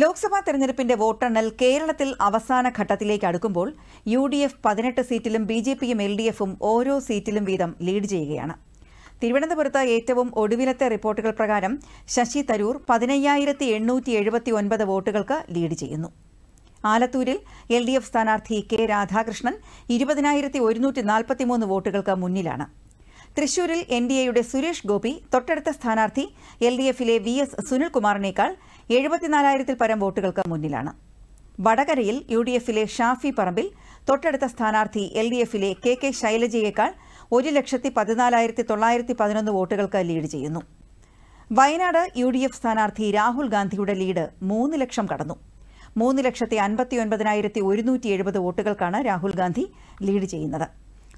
ലോക്സഭാ തെരഞ്ഞെടുപ്പിന്റെ വോട്ടെണ്ണൽ കേരളത്തിൽ അവസാന ഘട്ടത്തിലേക്ക് അടുക്കുമ്പോൾ യു ഡി എഫ് പതിനെട്ട് സീറ്റിലും ബി ജെ പിയും എൽ ഡി എഫും ഓരോ സീറ്റിലും വീതം ലീഡ് ചെയ്യുകയാണ് തിരുവനന്തപുരത്ത് ഏറ്റവും ഒടുവിലത്തെ റിപ്പോർട്ടുകൾ പ്രകാരം ശശി തരൂർ പതിനയ്യായിരത്തി എണ്ണൂറ്റി എഴുപത്തി ഒൻപത് വോട്ടുകൾക്ക് ലീഡ് ചെയ്യുന്നു ആലത്തൂരിൽ എൽ ഡി എഫ് സ്ഥാനാർത്ഥി കെ രാധാകൃഷ്ണൻ ഇരുപതിനായിരത്തി ഒരുന്നൂറ്റി നാൽപ്പത്തിമൂന്ന് വോട്ടുകൾക്ക് മുന്നിലാണ് തൃശൂരിൽ എൻ ഡി എയുടെ സുരേഷ് ഗോപി തൊട്ടടുത്ത സ്ഥാനാർത്ഥി എൽ ഡി എഫിലെ വി എസ് സുനിൽകുമാറിനേക്കാൾ എഴുപത്തിനാലായിരത്തിൽ പരം വോട്ടുകൾക്ക് മുന്നിലാണ് വടകരയിൽ യു ഡി എഫിലെ ഷാഫി പറമ്പിൽ തൊട്ടടുത്ത സ്ഥാനാർത്ഥി എൽ ഡി എഫിലെ കെ കെ ശൈലജയേക്കാൾ ഒരു ലക്ഷത്തി പതിനാലായിരത്തി തൊള്ളായിരത്തി പതിനൊന്ന് വോട്ടുകൾക്ക് ലീഡ് ചെയ്യുന്നു വയനാട് യു ഡി എഫ് സ്ഥാനാർത്ഥി രാഹുൽ ഗാന്ധിയുടെ ലീഡ് മൂന്ന് ലക്ഷം കടന്നു മൂന്ന് ലക്ഷത്തി അൻപത്തി ഒൻപതിനായിരത്തി ഒരുന്നൂറ്റി എഴുപത് വോട്ടുകൾക്കാണ് രാഹുൽ ഗാന്ധി ലീഡ് ചെയ്യുന്നത്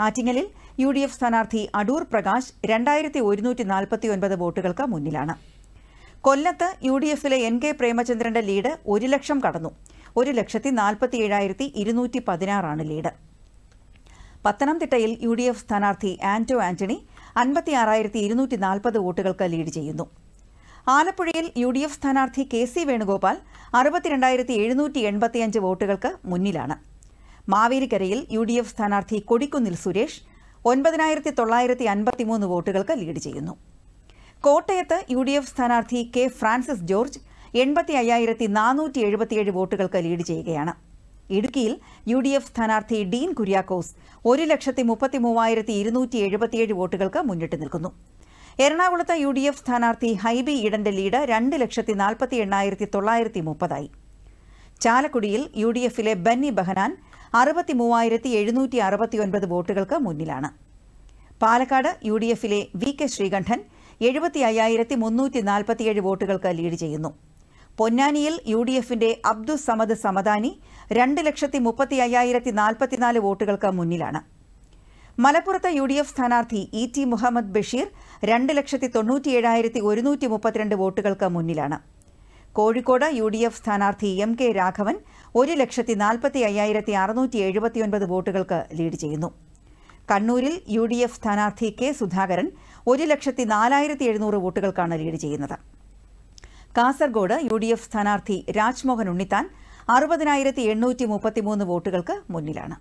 ആറ്റിങ്ങലിൽ യു ഡി എഫ് സ്ഥാനാർത്ഥി അടൂർ പ്രകാശ് രണ്ടായിരത്തി ഒരുന്നൂറ്റി നാൽപ്പത്തി ഒൻപത് വോട്ടുകൾക്ക് മുന്നിലാണ് കൊല്ലത്ത് യു ഡി എഫിലെ എൻ കെ പ്രേമചന്ദ്രന്റെ ലീഡ് ഒരു ലക്ഷം കടന്നു ഒരു ലക്ഷത്തി നാൽപ്പത്തി ഏഴായിരത്തി ഇരുന്നൂറ്റി പതിനാറാണ് ലീഡ് പത്തനംതിട്ടയിൽ യു ഡി എഫ് സ്ഥാനാർത്ഥി ആന്റോ ആന്റണി അൻപത്തിയാറായിരത്തി ഇരുന്നൂറ്റി നാൽപ്പത് വോട്ടുകൾക്ക് ലീഡ് ചെയ്യുന്നു ആലപ്പുഴയിൽ യു ഡി എഫ് സ്ഥാനാർത്ഥി കെ സി വേണുഗോപാൽ അറുപത്തിരണ്ടായിരത്തി എഴുന്നൂറ്റി എൺപത്തിയഞ്ച് വോട്ടുകൾക്ക് മുന്നിലാണ് മാവേലിക്കരയിൽ യു ഡി എഫ് സ്ഥാനാർത്ഥി കൊടിക്കുന്നിൽ സുരേഷ് ഒൻപതിനായിരത്തി തൊള്ളായിരത്തി അൻപത്തിമൂന്ന് വോട്ടുകൾക്ക് ലീഡ് ചെയ്യുന്നു കോട്ടയത്ത് യു ഡി എഫ് സ്ഥാനാർത്ഥി കെ ഫ്രാൻസിസ് ജോർജ് എൺപത്തി അയ്യായിരത്തി നാനൂറ്റി എഴുപത്തിയേഴ് വോട്ടുകൾക്ക് ലീഡ് ചെയ്യുകയാണ് ഇടുക്കിയിൽ യു ഡി എഫ് സ്ഥാനാർത്ഥി ഡീൻ കുര്യാക്കോസ് ഒരു ലക്ഷത്തി മുപ്പത്തി മൂവായിരത്തി ഇരുന്നൂറ്റി എഴുപത്തിയേഴ് വോട്ടുകൾക്ക് മുന്നിട്ട് നിൽക്കുന്നു എറണാകുളത്ത് യു ഡി എഫ് സ്ഥാനാർത്ഥി ഹൈബി ഈഡന്റെ ലീഡ് രണ്ട് ലക്ഷത്തി നാൽപ്പത്തി എണ്ണായിരത്തി തൊള്ളായിരത്തി മുപ്പതായി ചാലക്കുടിയിൽ യു ഡി എഫിലെ ബന്നി ബഹനാൻ അറുപത്തി മൂവായിരത്തി എഴുന്നൂറ്റി അറുപത്തിയൊൻപത് വോട്ടുകൾക്ക് മുന്നിലാണ് പാലക്കാട് യു ഡി എഫിലെ വി കെ ശ്രീകണ്ഠൻ എഴുപത്തി അയ്യായിരത്തി മുന്നൂറ്റി നാൽപ്പത്തിയേഴ് വോട്ടുകൾക്ക് ലീഡ് ചെയ്യുന്നു പൊന്നാനിയിൽ യു ഡി എഫിന്റെ അബ്ദുൾ സമദ് സമദാനി രണ്ട് ലക്ഷത്തി മുപ്പത്തി അയ്യായിരത്തി നാൽപ്പത്തിനാല് വോട്ടുകൾക്ക് മുന്നിലാണ് മലപ്പുറത്ത് യു ഡി എഫ് സ്ഥാനാർത്ഥി ഇ ടി മുഹമ്മദ് ബഷീർ രണ്ട് ലക്ഷത്തി തൊണ്ണൂറ്റിയേഴായിരത്തി ഒരുന്നൂറ്റി മുപ്പത്തിരണ്ട് വോട്ടുകൾക്ക് മുന്നിലാണ് കോഴിക്കോട് യു ഡി എഫ് സ്ഥാനാർത്ഥി എം കെ രാഘവൻ ഒരു ലക്ഷത്തി നാൽപ്പത്തി അയ്യായിരത്തി അറുന്നൂറ്റി എഴുപത്തിയൊൻപത് വോട്ടുകൾക്ക് ലീഡ് ചെയ്യുന്നു കണ്ണൂരിൽ യു ഡി എഫ് സ്ഥാനാർത്ഥി കെ സുധാകരൻ ഒരു ലക്ഷത്തി നാലായിരത്തി എഴുന്നൂറ് വോട്ടുകൾക്കാണ് ലീഡ് ചെയ്യുന്നത് കാസർഗോഡ് യു ഡി എഫ് സ്ഥാനാർത്ഥി രാജ്മോഹൻ ഉണ്ണിത്താൻ അറുപതിനായിരത്തി എണ്ണൂറ്റി മുപ്പത്തിമൂന്ന് വോട്ടുകൾക്ക് മുന്നിലാണ്